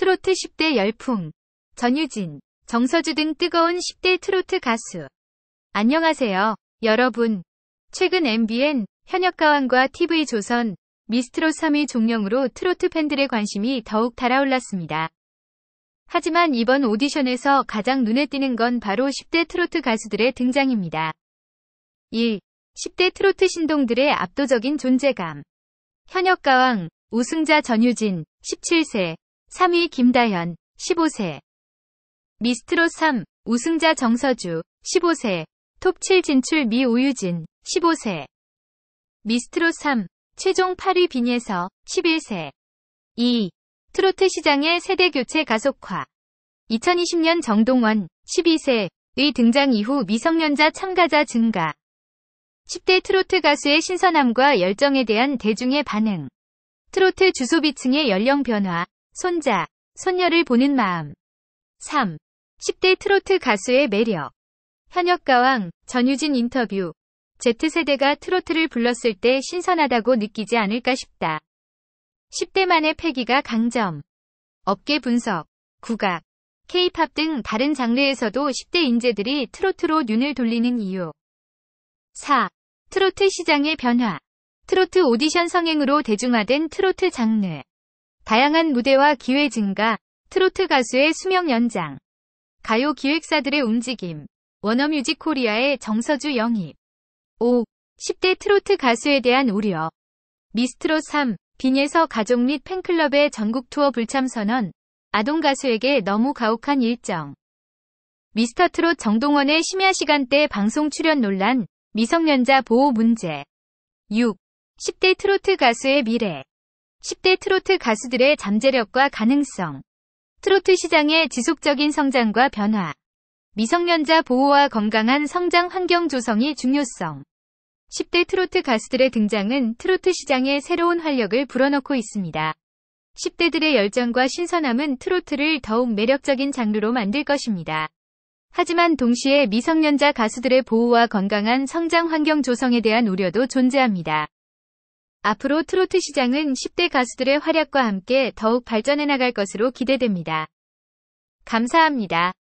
트로트 10대 열풍 전유진, 정서주 등 뜨거운 10대 트로트 가수 안녕하세요 여러분 최근 MBN, 현역가왕과 TV조선, 미스트롯 3위 종영으로 트로트 팬들의 관심이 더욱 달아올랐습니다. 하지만 이번 오디션에서 가장 눈에 띄는 건 바로 10대 트로트 가수들의 등장입니다. 1. 10대 트로트 신동들의 압도적인 존재감 현역가왕, 우승자 전유진, 17세, 3위 김다현 15세 미스트롯 3 우승자 정서주 15세 톱7 진출 미우유진 15세 미스트롯 3 최종 8위 빈예서 11세 2. 트로트 시장의 세대 교체 가속화 2020년 정동원 12세의 등장 이후 미성년자 참가자 증가 10대 트로트 가수의 신선함과 열정에 대한 대중의 반응 트로트 주소비층의 연령 변화 손자, 손녀를 보는 마음. 3. 10대 트로트 가수의 매력. 현역 가왕 전유진 인터뷰. Z세대가 트로트를 불렀을 때 신선하다고 느끼지 않을까 싶다. 10대만의 패기가 강점. 업계 분석, 국악, 케이팝 등 다른 장르에서도 10대 인재들이 트로트로 눈을 돌리는 이유. 4. 트로트 시장의 변화. 트로트 오디션 성행으로 대중화된 트로트 장르. 다양한 무대와 기회 증가, 트로트 가수의 수명 연장, 가요 기획사들의 움직임, 워너뮤직 코리아의 정서주 영입. 5. 10대 트로트 가수에 대한 우려. 미스트롯 3. 빈에서 가족 및 팬클럽의 전국 투어 불참 선언. 아동 가수에게 너무 가혹한 일정. 미스터 트롯 정동원의 심야 시간대 방송 출연 논란. 미성년자 보호 문제. 6. 10대 트로트 가수의 미래. 10대 트로트 가수들의 잠재력과 가능성, 트로트 시장의 지속적인 성장과 변화, 미성년자 보호와 건강한 성장 환경 조성이 중요성. 10대 트로트 가수들의 등장은 트로트 시장에 새로운 활력을 불어넣고 있습니다. 10대들의 열정과 신선함은 트로트를 더욱 매력적인 장르로 만들 것입니다. 하지만 동시에 미성년자 가수들의 보호와 건강한 성장 환경 조성에 대한 우려도 존재합니다. 앞으로 트로트 시장은 10대 가수들의 활약과 함께 더욱 발전해 나갈 것으로 기대됩니다. 감사합니다.